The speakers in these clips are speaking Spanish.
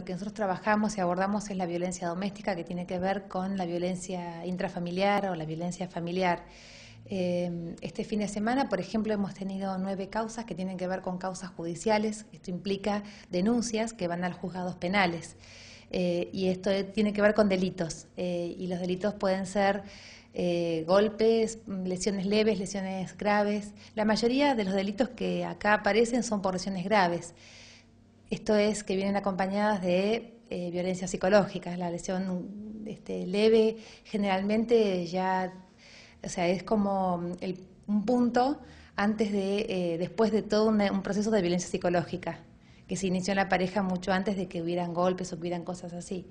lo que nosotros trabajamos y abordamos es la violencia doméstica, que tiene que ver con la violencia intrafamiliar o la violencia familiar. Eh, este fin de semana, por ejemplo, hemos tenido nueve causas que tienen que ver con causas judiciales. Esto implica denuncias que van a los juzgados penales. Eh, y esto tiene que ver con delitos. Eh, y los delitos pueden ser golpes, lesiones leves, lesiones graves. La mayoría de los delitos que acá aparecen son por lesiones graves. Esto es que vienen acompañadas de eh, violencia psicológica, la lesión este, leve generalmente ya, o sea, es como mm, un punto antes de, eh, después de todo un proceso de violencia psicológica que se inició en la pareja mucho antes de que hubieran golpes o hubieran cosas así.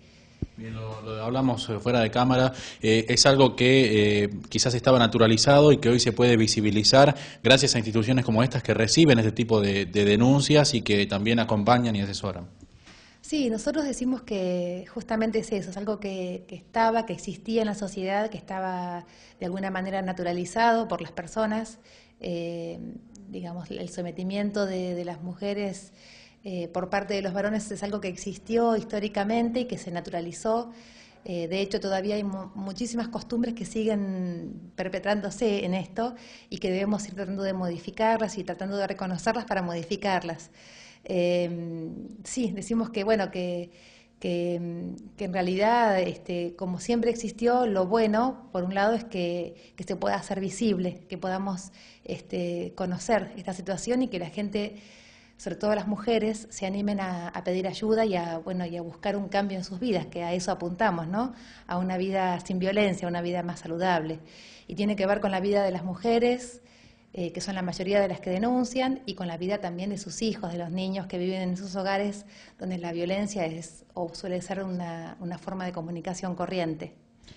Bien, lo, hablamos eh, fuera de cámara. Eh, es algo que eh, quizás estaba naturalizado y que hoy se puede visibilizar gracias a instituciones como estas que reciben este tipo de, denuncias y que también acompañan y asesoran. Sí, nosotros decimos que justamente es eso, es algo que, estaba, que existía en la sociedad, que estaba de alguna manera naturalizado por las personas. digamos, el sometimiento de, de las mujeres eh, por parte de los varones es algo que existió históricamente y que se naturalizó. Eh, de hecho, todavía hay muchísimas costumbres que siguen perpetrándose en esto y que debemos ir tratando de modificarlas y tratando de reconocerlas para modificarlas. Em, sí, decimos que, bueno, que, em, en realidad, este, como siempre existió, lo bueno, por un lado, es que, se pueda hacer visible, que podamos este, conocer esta situación y que la gente sobre todo las mujeres, se animen a, pedir ayuda y a, bueno, y a buscar un cambio en sus vidas, que a eso apuntamos, ¿no? A una vida sin violencia, una vida más saludable. Y tiene que ver con la vida de las mujeres, eh, que son la mayoría de las que denuncian, y con la vida también de sus hijos, de los niños que viven en sus hogares donde la violencia es o suele ser una forma de comunicación corriente.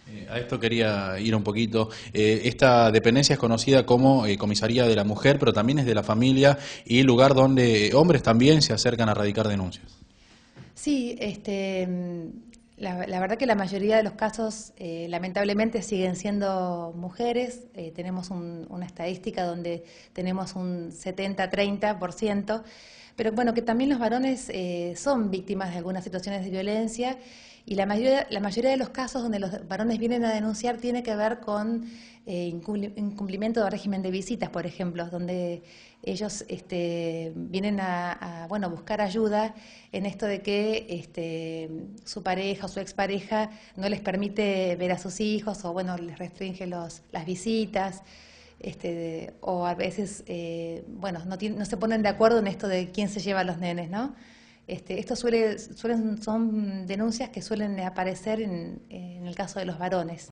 Eh, a esto quería ir un poquito. Eh, esta dependencia es conocida como eh, Comisaría de la Mujer, pero también es de la familia y lugar donde hombres también se acercan a radicar denuncias. Sí, este, mm, la, verdad que la mayoría de los casos lamentablemente siguen siendo mujeres. tenemos una estadística donde tenemos un 70-30%, pero bueno, que también los varones eh, son víctimas de algunas situaciones de violencia y la mayoría, la mayoría de los casos donde los varones vienen a denunciar tiene que ver con eh, incumplimiento de régimen de visitas, por ejemplo, donde ellos este, vienen a, bueno, buscar ayuda en esto de que este, su pareja o su expareja no les permite ver a sus hijos o bueno, les restringe los, las visitas este, o a veces, eh, bueno, no, se ponen de acuerdo en esto de quién se lleva a los nenes, ¿no? Este, esto suele, suelen, son denuncias que suelen aparecer en el caso de los varones.